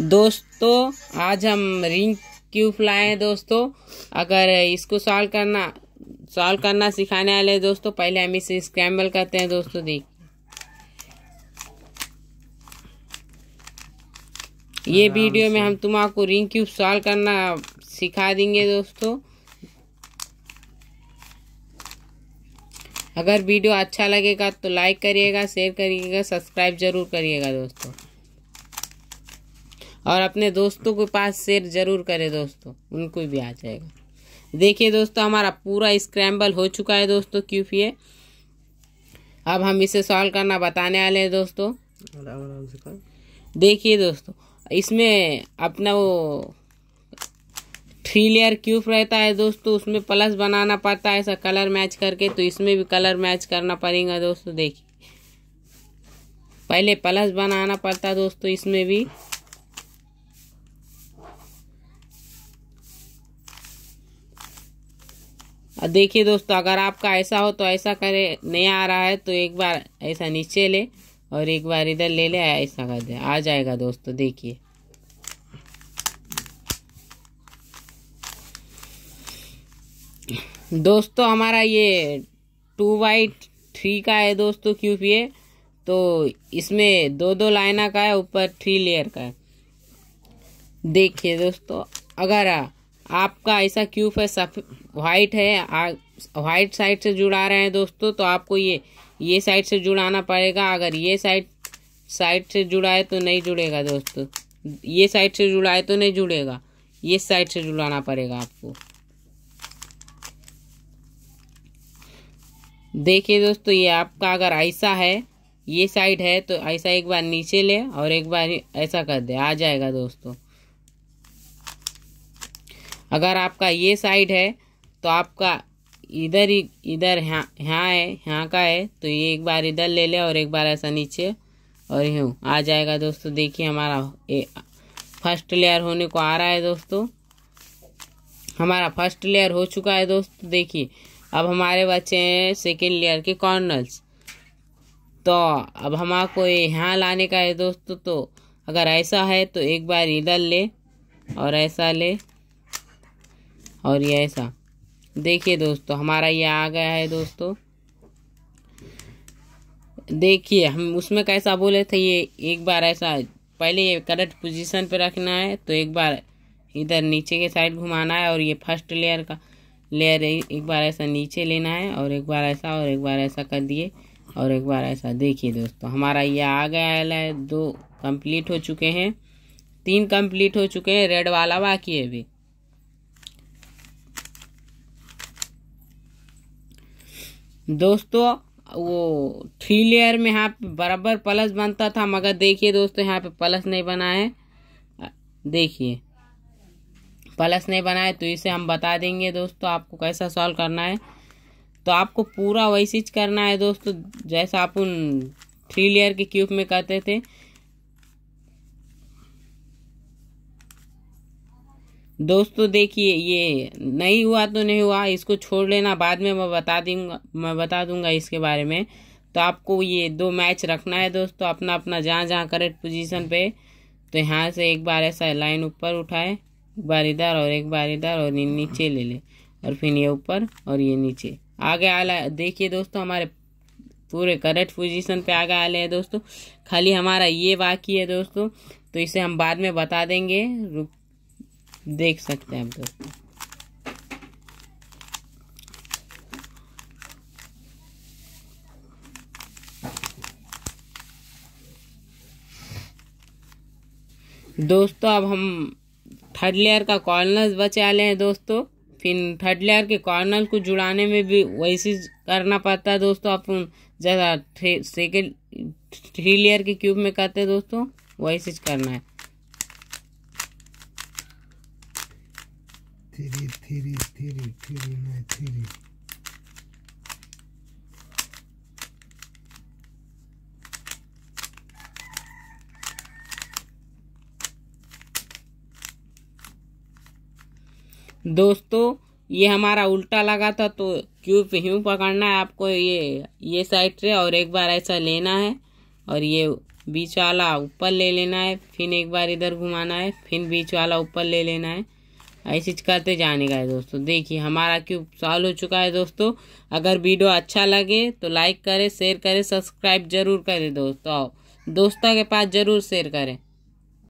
दोस्तों आज हम रिंग क्यूब लाए हैं दोस्तों अगर इसको सॉल्व करना सॉल्व करना सिखाने वाले दोस्तों पहले हम इसे स्क्रैम्बल करते हैं दोस्तों देखिए ये वीडियो में हम तुम आपको रिंग क्यूब सॉल्व करना सिखा देंगे दोस्तों अगर वीडियो अच्छा लगेगा तो लाइक करिएगा शेयर करिएगा सब्सक्राइब जरूर करिएगा दोस्तों और अपने दोस्तों के पास शेयर ज़रूर करें दोस्तों उनको भी आ जाएगा देखिए दोस्तों हमारा पूरा स्क्रैम्बल हो चुका है दोस्तों फिर अब हम इसे सॉल्व करना बताने वाले हैं दोस्तों देखिए दोस्तों इसमें अपना वो थ्री लेयर क्यूब रहता है दोस्तों उसमें प्लस बनाना पड़ता है ऐसा कलर मैच करके तो इसमें भी कलर मैच करना पड़ेगा दोस्तों देखिए पहले प्लस बनाना पड़ता है दोस्तों इसमें भी देखिए दोस्तों अगर आपका ऐसा हो तो ऐसा करे नहीं आ रहा है तो एक बार ऐसा नीचे ले और एक बार इधर ले ले ऐसा कर दे आ जाएगा दोस्तों देखिए दोस्तों हमारा ये टू बाई थ्री का है दोस्तों क्योंकि ये तो इसमें दो दो लाइना का है ऊपर थ्री लेयर का है देखिए दोस्तों अगर आपका ऐसा क्यूब है सफ वाइट है वाइट साइड से जुड़ा रहे हैं दोस्तों तो आपको ये ये साइड से जुड़ाना पड़ेगा अगर ये साइड साइड से जुड़ा है तो नहीं जुड़ेगा दोस्तों ये साइड से जुड़ा है तो नहीं जुड़ेगा ये साइड से जुड़ाना पड़ेगा आपको देखिए दोस्तों ये आपका अगर ऐसा है ये साइड है तो ऐसा एक बार नीचे ले और एक बार ऐसा कर दे आ जाएगा दोस्तों अगर आपका ये साइड है तो आपका इधर ही इधर यहाँ यहाँ है यहाँ का है तो ये एक बार इधर ले ले और एक बार ऐसा नीचे और यूँ आ जाएगा दोस्तों देखिए हमारा ए, फर्स्ट लेयर होने को आ रहा है दोस्तों हमारा फर्स्ट लेयर हो चुका है दोस्तों देखिए अब हमारे बच्चे हैं सेकेंड लेयर के कॉर्नर्स तो अब हमारे यहाँ लाने का है दोस्तों तो अगर ऐसा है तो एक बार इधर ले और ऐसा ले और ये ऐसा देखिए दोस्तों हमारा ये आ गया है दोस्तों देखिए हम उसमें कैसा बोले थे ये एक बार ऐसा पहले ये करेक्ट पोजीशन पे रखना है तो एक बार इधर नीचे के साइड घुमाना है और ये फर्स्ट लेयर का लेयर एक बार ऐसा नीचे लेना है और एक बार ऐसा और एक बार ऐसा कर दिए और एक बार ऐसा देखिए दोस्तों हमारा ये आ गया है दो कंप्लीट हो चुके हैं तीन कंप्लीट हो चुके हैं रेड वाला बाकी है अभी दोस्तों वो थ्री लेयर में यहाँ पे बराबर प्लस बनता था मगर देखिए दोस्तों यहाँ पे प्लस नहीं बना है देखिए प्लस नहीं बना है तो इसे हम बता देंगे दोस्तों आपको कैसा सॉल्व करना है तो आपको पूरा वैसे करना है दोस्तों जैसा आप उन थ्री लेयर के क्यूब में करते थे दोस्तों देखिए ये नहीं हुआ तो नहीं हुआ इसको छोड़ लेना बाद में मैं बता दूंगा मैं बता दूंगा इसके बारे में तो आपको ये दो मैच रखना है दोस्तों अपना अपना जहाँ जहाँ करेक्ट पोजीशन पे तो यहाँ से एक बार ऐसा लाइन ऊपर उठाए एक बार इधर और एक बार इधर और नीचे ले ले और फिर ये ऊपर और ये नीचे आगे आला देखिए दोस्तों हमारे पूरे करेक्ट पोजीशन पे आगे आ हैं दोस्तों खाली हमारा ये बाकी है दोस्तों तो इसे हम बाद में बता देंगे रुक देख सकते हैं आप दोस्तों दोस्तों अब हम थर्ड लेयर का कॉर्नर बचा ले हैं दोस्तों फिर थर्ड लेयर के कॉर्नर को जुड़ाने में भी वैसे करना पड़ता है दोस्तों आप जैसा सेकेंड थ्री लेयर के क्यूब में करते हैं दोस्तों वैसे करना है titty, titty, titty, titty, my titty. दोस्तों ये हमारा उल्टा लगा था तो क्यूब यूँ पकड़ना है आपको ये ये साइड से और एक बार ऐसा लेना है और ये बीच वाला ऊपर ले लेना है फिर एक बार इधर घुमाना है फिर बीच वाला ऊपर ले लेना है ऐसे करते जाने का है दोस्तों देखिए हमारा क्यूब सॉल्व हो चुका है दोस्तों अगर वीडियो अच्छा लगे तो लाइक करें शेयर करें सब्सक्राइब जरूर करें दोस्तों दोस्तों के पास ज़रूर शेयर करें